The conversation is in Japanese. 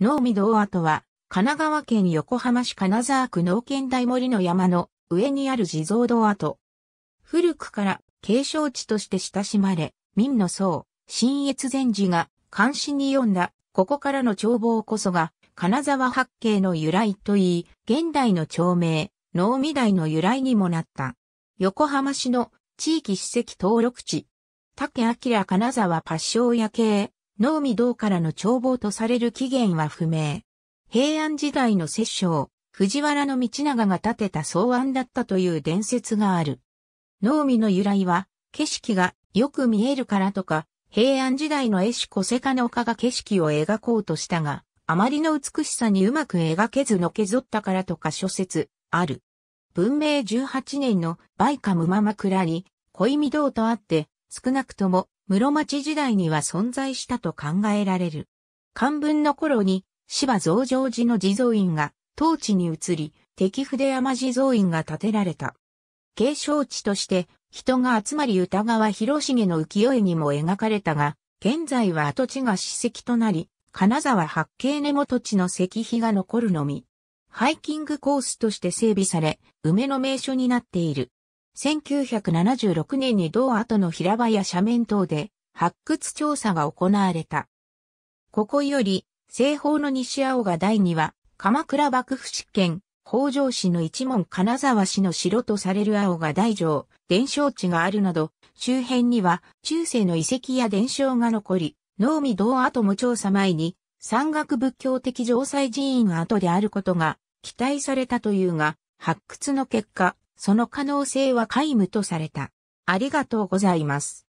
能見堂跡は、神奈川県横浜市金沢区農県大森の山の上にある地蔵堂跡。古くから継承地として親しまれ、民の僧、新越禅寺が関心に読んだ、ここからの眺望こそが、金沢八景の由来といい、現代の町名、能見台の由来にもなった。横浜市の地域史跡登録地。竹明金沢八ッ夜景農民道からの眺望とされる起源は不明。平安時代の摂政、藤原道長が建てた草案だったという伝説がある。農民の由来は、景色がよく見えるからとか、平安時代の絵師小瀬家の丘が景色を描こうとしたが、あまりの美しさにうまく描けずのけぞったからとか諸説、ある。文明18年のバイカムママクラに、恋見道とあって、少なくとも室町時代には存在したと考えられる。漢文の頃に芝増上寺の地蔵院が当地に移り、敵筆山地蔵院が建てられた。継承地として人が集まり歌川広重の浮世絵にも描かれたが、現在は跡地が史跡となり、金沢八景根元地の石碑が残るのみ。ハイキングコースとして整備され、梅の名所になっている。1976年に同跡の平場や斜面等で発掘調査が行われた。ここより、西方の西青が第2話、鎌倉幕府執権、北条氏の一門金沢氏の城とされる青が大城、伝承地があるなど、周辺には中世の遺跡や伝承が残り、農民同跡も調査前に、山岳仏教的城塞寺院が後であることが期待されたというが、発掘の結果、その可能性は皆無とされた。ありがとうございます。